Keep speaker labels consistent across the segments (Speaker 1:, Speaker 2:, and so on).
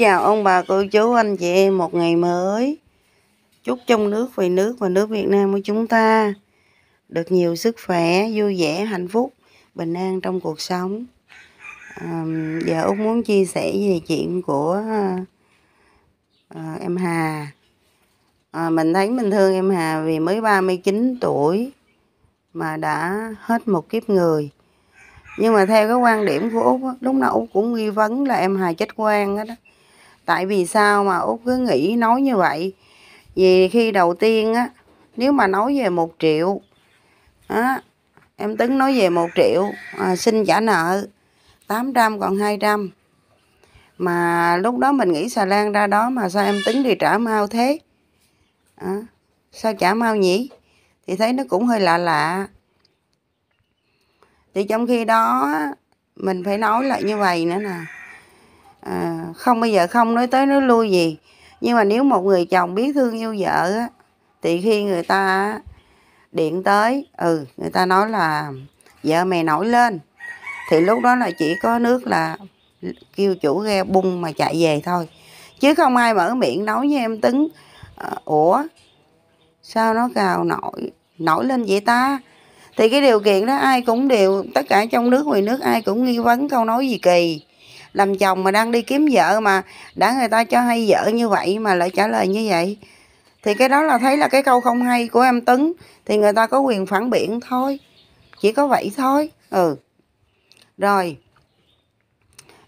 Speaker 1: chào ông bà cô chú anh chị em một ngày mới chúc trong nước về nước và nước Việt Nam của chúng ta được nhiều sức khỏe vui vẻ hạnh phúc bình an trong cuộc sống à, giờ út muốn chia sẻ về chuyện của à, em Hà à, mình thấy mình thương em Hà vì mới 39 tuổi mà đã hết một kiếp người nhưng mà theo cái quan điểm của út lúc nào út cũng nghi vấn là em Hà chết quan đó, đó tại vì sao mà út cứ nghĩ nói như vậy vì khi đầu tiên á nếu mà nói về một triệu á em tính nói về một triệu à, xin trả nợ 800 còn 200 mà lúc đó mình nghĩ xà lan ra đó mà sao em tính thì trả mau thế à, sao trả mau nhỉ thì thấy nó cũng hơi lạ lạ thì trong khi đó mình phải nói lại như vậy nữa nè à, không bây giờ không nói tới nói lui gì nhưng mà nếu một người chồng biết thương yêu vợ á, thì khi người ta điện tới ừ người ta nói là vợ mày nổi lên thì lúc đó là chỉ có nước là kêu chủ ghe bung mà chạy về thôi chứ không ai mở miệng nói với em tứng ờ, ủa sao nó cào nổi nổi lên vậy ta thì cái điều kiện đó ai cũng đều tất cả trong nước ngoài nước ai cũng nghi vấn câu nói gì kỳ làm chồng mà đang đi kiếm vợ mà đã người ta cho hay vợ như vậy mà lại trả lời như vậy thì cái đó là thấy là cái câu không hay của em Tấn thì người ta có quyền phản biện thôi chỉ có vậy thôi ừ rồi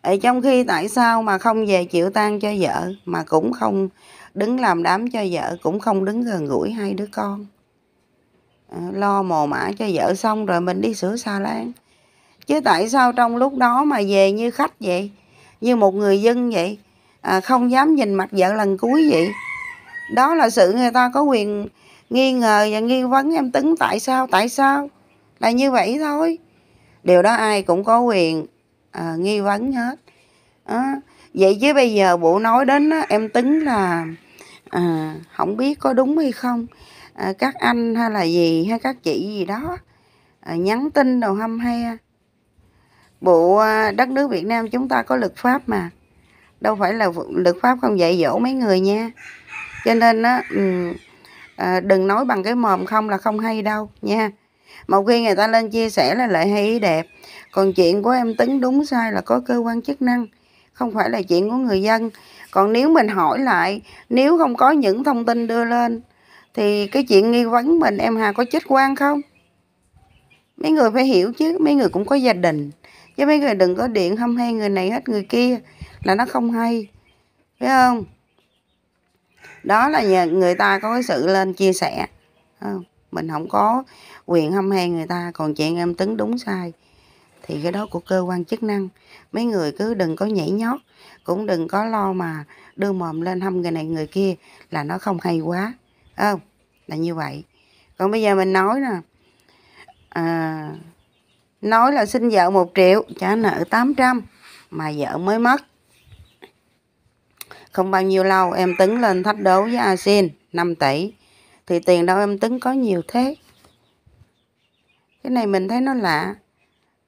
Speaker 1: ở trong khi tại sao mà không về chịu tan cho vợ mà cũng không đứng làm đám cho vợ cũng không đứng gần gũi hai đứa con ờ, lo mồ mã cho vợ xong rồi mình đi sửa xà lan chứ tại sao trong lúc đó mà về như khách vậy như một người dân vậy à, không dám nhìn mặt vợ lần cuối vậy đó là sự người ta có quyền nghi ngờ và nghi vấn em tính tại sao tại sao là như vậy thôi điều đó ai cũng có quyền à, nghi vấn hết à, vậy chứ bây giờ bộ nói đến đó, em tính là à, không biết có đúng hay không à, các anh hay là gì hay các chị gì đó à, nhắn tin đồ hâm hay bộ à, đất nước Việt Nam chúng ta có luật pháp mà đâu phải là luật pháp không dạy dỗ mấy người nha cho nên á à, đừng nói bằng cái mồm không là không hay đâu nha một khi người ta lên chia sẻ là lại hay ý đẹp còn chuyện của em tính đúng sai là có cơ quan chức năng không phải là chuyện của người dân còn nếu mình hỏi lại nếu không có những thông tin đưa lên thì cái chuyện nghi vấn mình em hà có chết quan không mấy người phải hiểu chứ mấy người cũng có gia đình chứ mấy người đừng có điện hâm hay người này hết người kia là nó không hay phải không đó là nhà người ta có cái sự lên chia sẻ không? mình không có quyền hâm hay người ta còn chuyện em tính đúng sai thì cái đó của cơ quan chức năng mấy người cứ đừng có nhảy nhót cũng đừng có lo mà đưa mồm lên hâm người này người kia là nó không hay quá không là như vậy còn bây giờ mình nói nè à, nói là xin vợ 1 triệu trả nợ 800 mà vợ mới mất không bao nhiêu lâu em tính lên thách đấu với Asin 5 tỷ thì tiền đâu em tính có nhiều thế cái này mình thấy nó lạ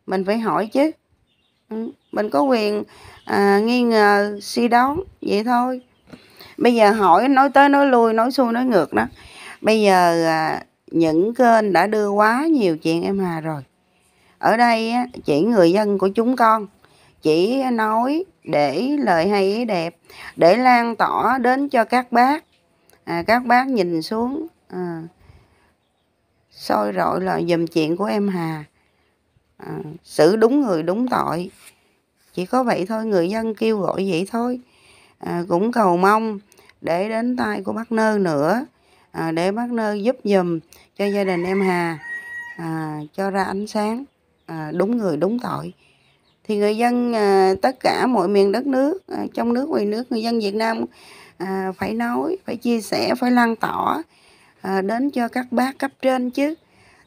Speaker 1: mình phải hỏi chứ ừ, mình có quyền à, nghi ngờ suy đoán vậy thôi bây giờ hỏi nói tới nói lui nói xuôi nói ngược đó bây giờ à, những kênh đã đưa quá nhiều chuyện em hà rồi ở đây chỉ người dân của chúng con chỉ nói để lời hay ý đẹp để lan tỏa đến cho các bác à, các bác nhìn xuống à, soi rọi là dùm chuyện của em hà à, xử đúng người đúng tội chỉ có vậy thôi người dân kêu gọi vậy thôi à, cũng cầu mong để đến tay của bác nơ nữa à, để bác nơ giúp dùm cho gia đình em hà à, cho ra ánh sáng À, đúng người đúng tội thì người dân à, tất cả mọi miền đất nước à, trong nước ngoài nước người dân Việt Nam phải nói phải chia sẻ phải lan tỏa đến cho các bác cấp trên chứ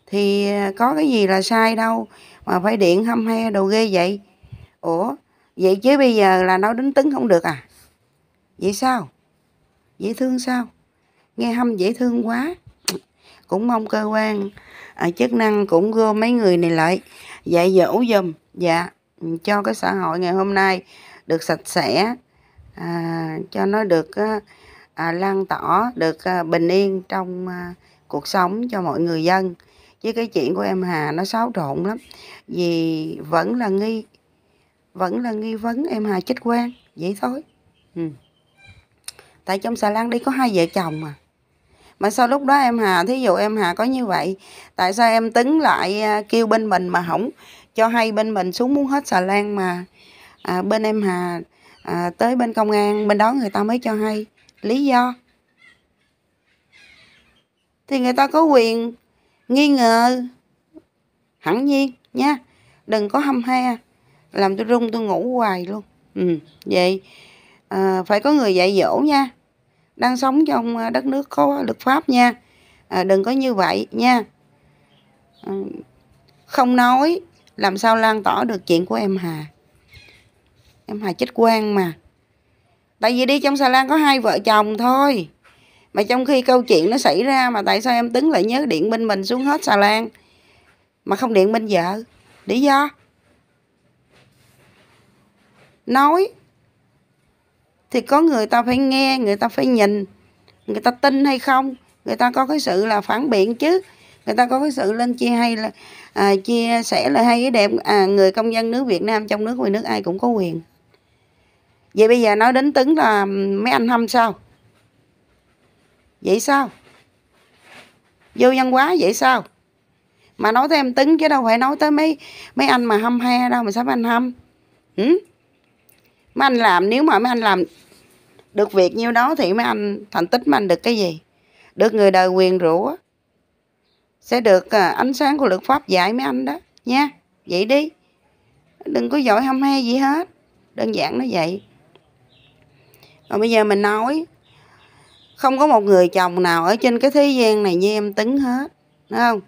Speaker 1: thì có cái gì là sai đâu mà phải điện hâm he đồ ghê vậy ủa vậy chứ bây giờ là nói đến tính không được à vậy sao dễ thương sao nghe hâm dễ thương quá cũng mong cơ quan à, chức năng cũng gom mấy người này lại dạy dỗ dùm dạ cho cái xã hội ngày hôm nay được sạch sẽ à, cho nó được à, lan tỏa được à, bình yên trong à, cuộc sống cho mọi người dân chứ cái chuyện của em Hà nó xáo trộn lắm vì vẫn là nghi vẫn là nghi vấn em Hà chích quan vậy thôi ừ. tại trong xà lan đi có hai vợ chồng mà mà sao lúc đó em Hà thí dụ em Hà có như vậy tại sao em tính lại à, kêu bên mình mà không cho hay bên mình xuống muốn hết xà lan mà à, bên em Hà à, tới bên công an bên đó người ta mới cho hay lý do thì người ta có quyền nghi ngờ hẳn nhiên nha đừng có hâm he làm tôi rung tôi ngủ hoài luôn ừ vậy à, phải có người dạy dỗ nha đang sống trong ờ, đất nước có luật pháp nha à, đừng có như vậy nha ừ, không nói làm sao lan tỏa được chuyện của em Hà em Hà chết quan mà tại vì đi trong xà lan có hai vợ chồng thôi mà trong khi câu chuyện nó xảy ra mà tại sao em tính lại nhớ điện bên mình xuống hết xà lan mà không điện bên vợ lý do nói thì có người ta phải nghe người ta phải nhìn người ta tin hay không người ta có cái sự là phản biện chứ người ta có cái sự lên chia hay là à, chia sẻ là hay cái đẹp à, người công dân nước Việt Nam trong nước ngoài nước ai cũng có quyền vậy bây giờ nói đến tứng là mấy anh hâm sao vậy sao vô văn hóa vậy sao mà nói tới em tính chứ đâu phải nói tới mấy mấy anh mà hâm he đâu mà sao anh hâm ừ? mấy anh làm nếu mà mấy anh làm được việc nhiêu đó thì mấy anh thành tích mấy anh được cái gì được người đời quyền rủa sẽ được à, ánh sáng của luật pháp dạy mấy anh đó nha vậy đi đừng có giỏi hâm he gì hết đơn giản nó vậy Còn bây giờ mình nói không có một người chồng nào ở trên cái thế gian này như em tính hết đúng không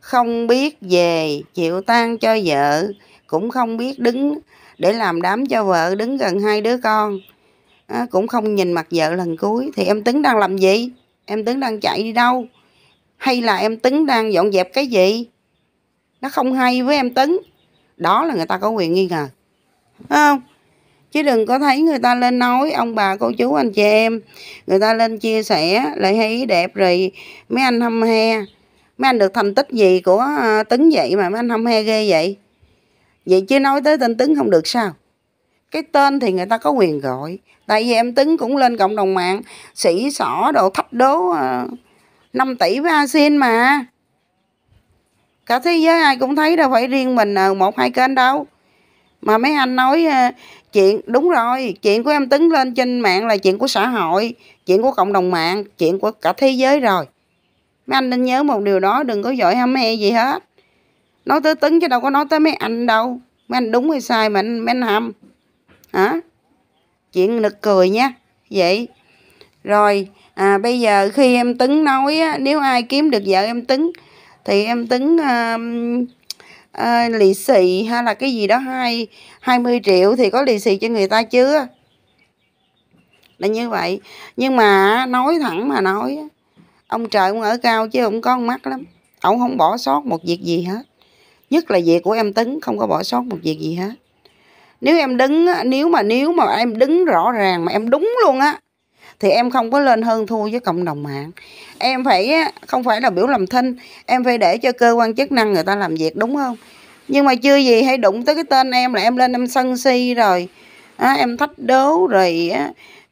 Speaker 1: không biết về chịu tan cho vợ cũng không biết đứng để làm đám cho vợ đứng gần hai đứa con à, cũng không nhìn mặt vợ lần cuối thì em tính đang làm gì em tính đang chạy đi đâu hay là em tính đang dọn dẹp cái gì nó không hay với em tính đó là người ta có quyền nghi ngờ không chứ đừng có thấy người ta lên nói ông bà cô chú anh chị em người ta lên chia sẻ lại hay đẹp rồi mấy anh hâm he mấy anh được thành tích gì của ờ, tính vậy mà mấy anh hâm he ghê vậy vậy chứ nói tới tên tứng không được sao cái tên thì người ta có quyền gọi tại vì em tứng cũng lên cộng đồng mạng sỉ sỏ đồ thách đố 5 ờ, tỷ với asean mà cả thế giới ai cũng thấy đâu phải riêng mình ờ, một hai kênh đâu mà mấy anh nói ờ, chuyện đúng rồi chuyện của em tứng lên trên mạng là chuyện của xã hội chuyện của cộng đồng mạng chuyện của cả thế giới rồi mấy anh nên nhớ một điều đó đừng có giỏi ham mê e gì hết nói tới tính chứ đâu có nói tới mấy anh đâu mấy anh đúng hay sai mà anh mấy anh hầm hả chuyện nực cười nha vậy rồi à, bây giờ khi em tấn nói á, nếu ai kiếm được vợ em tấn thì em tấn à, à, ờ, lì xì hay là cái gì đó hai hai mươi triệu thì có lì xì cho người ta chứ là như vậy nhưng mà nói thẳng mà nói ông trời cũng ở cao chứ không có con mắt lắm ông không bỏ sót một việc gì hết nhất là việc của em tấn không có bỏ sót một việc gì hết nếu em đứng nếu mà nếu mà em đứng rõ ràng mà em đúng luôn á thì em không có lên hơn thua với cộng đồng mạng em phải không phải là biểu làm thinh em phải để cho cơ quan chức năng người ta làm việc đúng không nhưng mà chưa gì hay đụng tới cái tên em là em lên em sân si rồi à, em thách đố rồi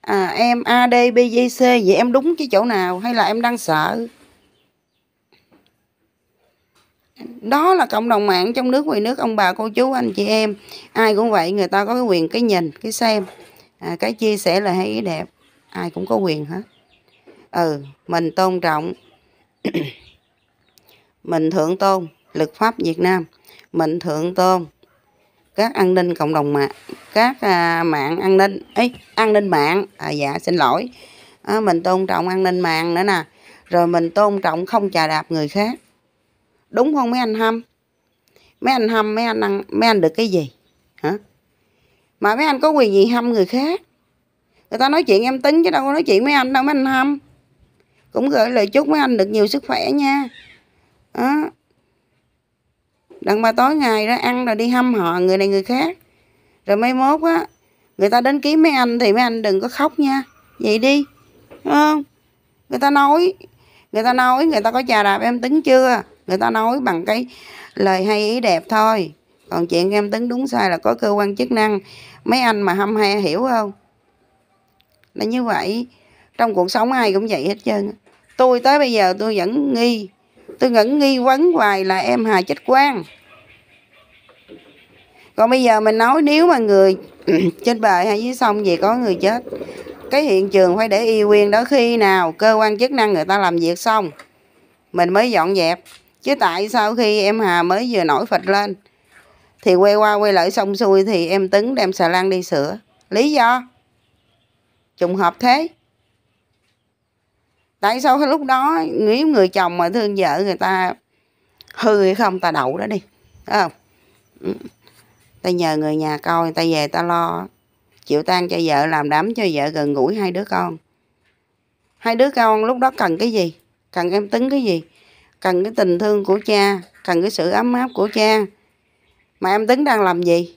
Speaker 1: à, em adbgc vậy em đúng cái chỗ nào hay là em đang sợ đó là cộng đồng mạng trong nước ngoài nước ông bà cô chú anh chị em ai cũng vậy người ta có cái quyền cái nhìn cái xem à, cái chia sẻ là hay ý đẹp ai cũng có quyền hết ừ mình tôn trọng mình thượng tôn luật pháp Việt Nam mình thượng tôn các an ninh cộng đồng mạng các à, mạng an ninh ấy an ninh mạng à, dạ xin lỗi à, mình tôn trọng an ninh mạng nữa nè rồi mình tôn trọng không chà đạp người khác Đúng không mấy anh Hâm? Mấy anh Hâm, mấy anh ăn, mấy anh được cái gì? Hả? Mà mấy anh có quyền gì hâm người khác? Người ta nói chuyện em tính chứ đâu có nói chuyện mấy anh đâu mấy anh Hâm. Cũng gửi lời chúc mấy anh được nhiều sức khỏe nha. Đó. Đằng ba tối ngày đó ăn rồi đi hâm họ người này người khác. Rồi mấy mốt á, người ta đến kiếm mấy anh thì mấy anh đừng có khóc nha. Vậy đi. không? Người ta nói, người ta nói người ta có chà đạp em tính chưa? người ta nói bằng cái lời hay ý đẹp thôi còn chuyện em tính đúng sai là có cơ quan chức năng mấy anh mà hâm hay hiểu không là như vậy trong cuộc sống ai cũng vậy hết trơn tôi tới bây giờ tôi vẫn nghi tôi vẫn nghi vấn hoài là em hà chết quang còn bây giờ mình nói nếu mà người trên bờ hay dưới sông gì có người chết cái hiện trường phải để y nguyên đó khi nào cơ quan chức năng người ta làm việc xong mình mới dọn dẹp chứ tại sao khi em Hà mới vừa nổi phịch lên thì quay qua quay lại xong xuôi thì em Tấn đem xà lan đi sửa lý do trùng hợp thế tại sao cái lúc đó nếu người chồng mà thương vợ người ta hư hay không ta đậu đó đi Đấy không ừ. ta nhờ người nhà coi ta về ta lo chịu tan cho vợ làm đám cho vợ gần gũi hai đứa con hai đứa con lúc đó cần cái gì cần em tấn cái gì cần cái tình thương của cha cần cái sự ấm áp của cha mà em tính đang làm gì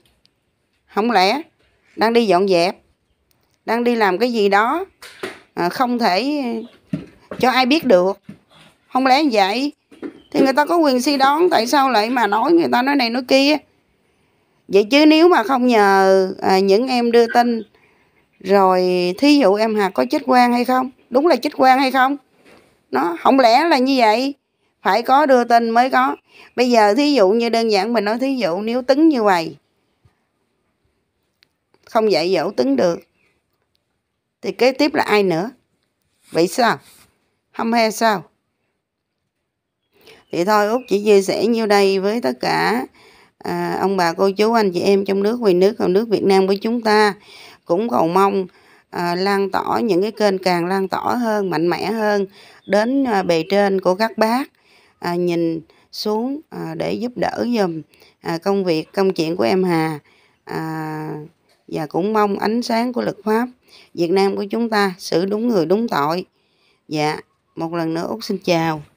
Speaker 1: không lẽ đang đi dọn dẹp đang đi làm cái gì đó à, không thể cho ai biết được không lẽ vậy thì người ta có quyền suy đoán tại sao lại mà nói người ta nói này nói kia vậy chứ nếu mà không nhờ à, những em đưa tin rồi thí dụ em hà có chết quan hay không đúng là chết quan hay không nó không lẽ là như vậy phải có đưa tin mới có bây giờ thí dụ như đơn giản mình nói thí dụ nếu tính như vậy không dạy dỗ tính được thì kế tiếp là ai nữa vậy sao không hay sao thì thôi út chỉ chia sẻ nhiêu đây với tất cả à, ông bà cô chú anh chị em trong nước ngoài nước còn nước việt nam của chúng ta cũng cầu mong à, lan tỏa những cái kênh càng lan tỏa hơn mạnh mẽ hơn đến à, bề trên của các bác à, nhìn xuống à, để giúp đỡ dùm à, công việc công chuyện của em Hà à, và cũng mong ánh sáng của luật pháp Việt Nam của chúng ta xử đúng người đúng tội dạ một lần nữa út xin chào